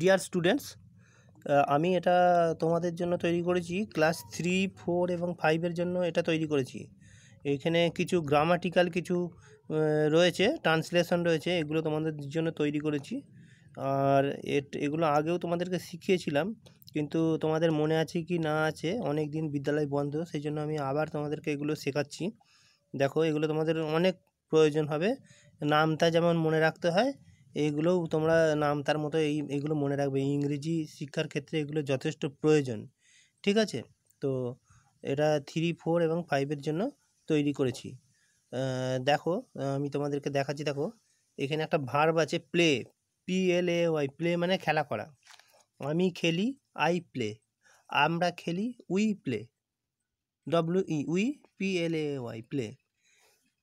dear students আমি এটা তোমাদের জন্য তৈরি করেছি ক্লাস থ্রি ফোর এবং ফাইভের জন্য এটা তৈরি করেছি এখানে কিছু গ্রামাটিক্যাল কিছু রয়েছে ট্রান্সলেশন রয়েছে এগুলো তোমাদের জন্য তৈরি করেছি আর এগুলো আগেও তোমাদেরকে শিখিয়েছিলাম কিন্তু তোমাদের মনে আছে কি না আছে অনেক দিন বিদ্যালয় বন্ধ সেই জন্য আমি আবার তোমাদেরকে এগুলো শেখাচ্ছি দেখো এগুলো তোমাদের অনেক প্রয়োজন হবে নামটা যেমন মনে রাখতে হয় এগুলোও তোমরা নাম তার মতো এই এগুলো মনে রাখবে ইংরেজি শিক্ষার ক্ষেত্রে এগুলো যথেষ্ট প্রয়োজন ঠিক আছে তো এটা থ্রি ফোর এবং ফাইভের জন্য তৈরি করেছি দেখো আমি তোমাদেরকে দেখাচ্ছি দেখো এখানে একটা ভার্ব আছে play P L A Y play মানে খেলা করা আমি খেলি আই প্লে আমরা খেলি we play W E we P L A Y play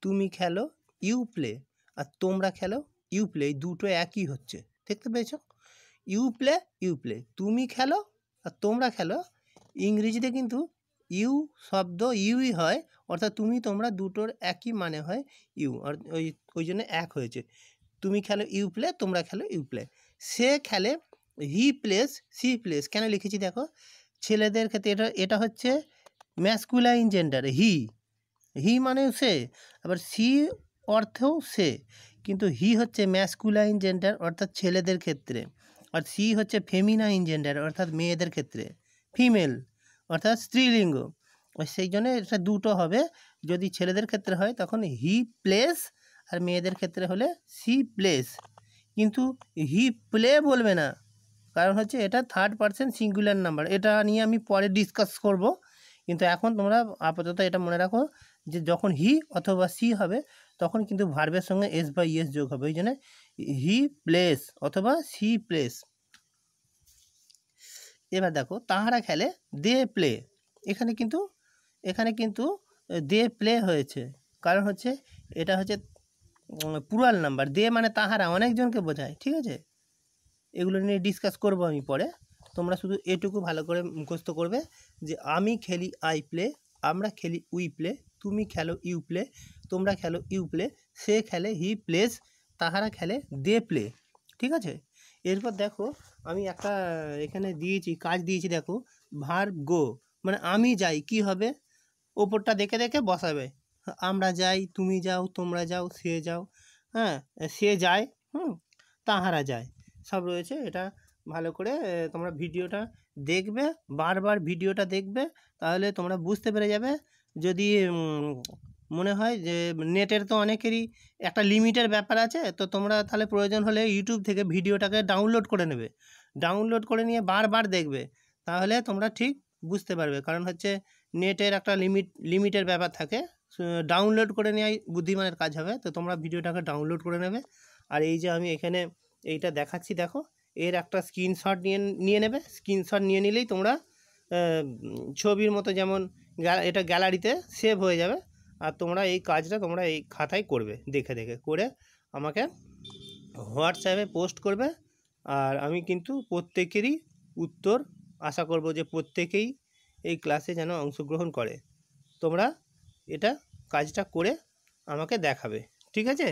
তুমি খেলো ইউ প্লে আর তোমরা খেলো ইউ প্লে দুটো একই হচ্ছে দেখতে পেয়েছ ইউ প্লে ইউ প্লে তুমি খেলো আর তোমরা খেলো ইংরেজিতে কিন্তু ইউ শব্দ ইউই হয় অর্থাৎ তুমি তোমরা দুটোর একই মানে হয় ইউ আর ওই ওই জন্য এক হয়েছে তুমি খেলো ইউ প্লে তোমরা খেলো ইউ প্লে সে খেলে হি প্লেস সি প্লেস কেন লিখেছি দেখো ছেলেদের ক্ষেত্রে এটা এটা হচ্ছে ম্যাসকুলাইন জেন্ডার হি হি মানে সে আবার সি অর্থেও সে কিন্তু হি হচ্ছে ম্যাসকুলাইন জেন্ডার অর্থাৎ ছেলেদের ক্ষেত্রে আর সি হচ্ছে ফেমিনাইন জেন্ডার অর্থাৎ মেয়েদের ক্ষেত্রে ফিমেল অর্থাৎ স্ত্রীলিঙ্গ সেই জন্য এটা দুটো হবে যদি ছেলেদের ক্ষেত্রে হয় তখন হি প্লেস আর মেয়েদের ক্ষেত্রে হলে সি প্লেস কিন্তু হি প্লে বলবে না কারণ হচ্ছে এটা থার্ড পার্সেন্ট সিঙ্গুলার নাম্বার এটা নিয়ে আমি পরে ডিসকাস করবো কিন্তু এখন তোমরা আপাতত এটা মনে রাখো যে যখন হি অথবা সি হবে তখন কিন্তু ভার্বের সঙ্গে এস বা ইয়েস e যোগ হবে ওই জন্য হি প্লেস অথবা সি প্লেস এবার দেখো তাহারা খেলে দে প্লে এখানে কিন্তু এখানে কিন্তু দে প্লে হয়েছে কারণ হচ্ছে এটা হচ্ছে পুরাল নাম্বার দে মানে তাহারা অনেকজনকে বোঝায় ঠিক আছে এগুলো নিয়ে ডিসকাস করব আমি পরে তোমরা শুধু এটুকু ভালো করে মুখস্থ করবে যে আমি খেলি আই প্লে আমরা খেলি উই প্লে তুমি খেলো ইউ প্লে তোমরা খেলো ইউ প্লে সে খেলে হি প্লেস তাহারা খেলে দে প্লে ঠিক আছে এরপর দেখো আমি একটা এখানে দিয়েছি কাজ দিয়েছি দেখো ভার গো মানে আমি যাই কি হবে ওপরটা দেখে দেখে বসাবে আমরা যাই তুমি যাও তোমরা যাও সে যাও হ্যাঁ সে যায় হুম তাহারা যায় সব রয়েছে এটা ভালো করে তোমরা ভিডিওটা দেখবে বারবার ভিডিওটা দেখবে তাহলে তোমরা বুঝতে পেরে যাবে যদি মনে হয় যে নেটের তো অনেকেরই একটা লিমিটের ব্যাপার আছে তো তোমরা তাহলে প্রয়োজন হলে ইউটিউব থেকে ভিডিওটাকে ডাউনলোড করে নেবে ডাউনলোড করে নিয়ে বারবার দেখবে তাহলে তোমরা ঠিক বুঝতে পারবে কারণ হচ্ছে নেটের একটা লিমিট লিমিটের ব্যাপার থাকে ডাউনলোড করে নেওয়াই বুদ্ধিমানের কাজ হবে তো তোমরা ভিডিওটাকে ডাউনলোড করে নেবে আর এই যে আমি এখানে এইটা দেখাচ্ছি দেখো এর একটা স্ক্রিনশট নিয়ে নিয়ে নেবে স্ক্রিনশট নিয়ে নিলেই তোমরা ছবির মতো যেমন এটা গ্যালারিতে সেভ হয়ে যাবে আর তোমরা এই কাজটা তোমরা এই খাতায় করবে দেখে দেখে করে আমাকে হোয়াটসঅ্যাপে পোস্ট করবে আর আমি কিন্তু প্রত্যেকেরই উত্তর আশা করব যে প্রত্যেকেই এই ক্লাসে যেন অংশগ্রহণ করে তোমরা এটা কাজটা করে আমাকে দেখাবে ঠিক আছে